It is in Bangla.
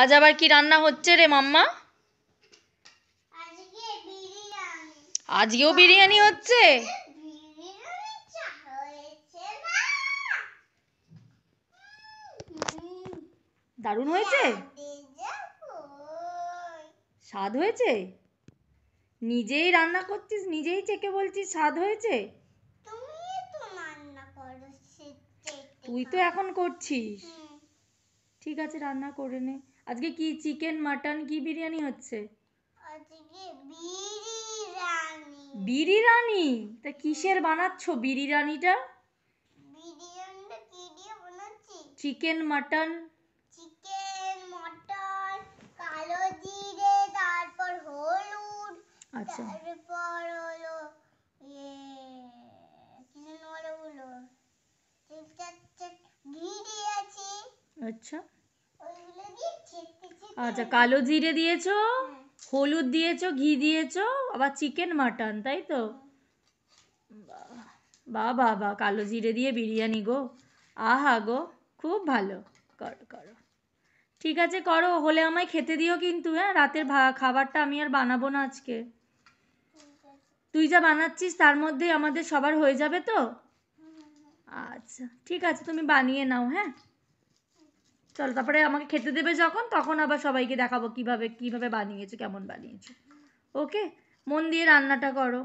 আজ আবার কি রান্না হচ্ছে রে মাম্মা আজকেও বিরিয়ানি হচ্ছে দারুণ হয়েছে স্বাদ হয়েছে নিজেই রান্না করছিস নিজেই চেকে বলছিস স্বাদ হয়েছে তুই তো এখন করছিস ঠিক আছে রান্না করে নে আজকে কি চিকেন মাটন কি বিরিয়ানি হচ্ছে বিরি রানি তা কিসের বানাচ্ছ বিরি রানিটা চিকেন মাটন চিকেন মাটন কালো জিরে তারপর হলুদ আচ্ছা তারপর হলো ইয়ে, ঘি দিয়েছি আচ্ছা আচ্ছা কালো জিরে দিয়েছো হ্যাঁ। হলুদ দিয়েছো ঘি দিয়েছো আবার চিকেন মাটন তাই তো বা বা বা কালো জিরে দিয়ে বিরিয়ানি গো আহা গো খুব ভালো করো করো ঠিক আছে করো হলে আমায় খেতে দিও কিন্তু হ্যাঁ রাতের খাবারটা আমি আর বানাবো না আজকে তুই যা বানাচ্ছিস তার মধ্যেই আমাদের সবার হয়ে যাবে তো আচ্ছা ঠিক আছে তুমি বানিয়ে নাও হ্যাঁ চলো তারপরে আমাকে খেতে দেবে যখন তখন আবার সবাইকে দেখাবো কিভাবে কিভাবে বানিয়েছে কেমন বানিয়েছে ওকে মন দিয়ে রান্নাটা করো